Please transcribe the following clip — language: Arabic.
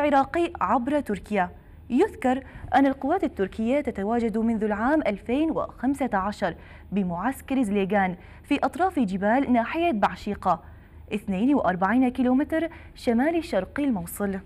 عراقي عبر تركيا يذكر أن القوات التركية تتواجد منذ العام 2015 بمعسكر زليغان في أطراف جبال ناحية بعشيقة 42 كيلومتر شمال شرقي الموصل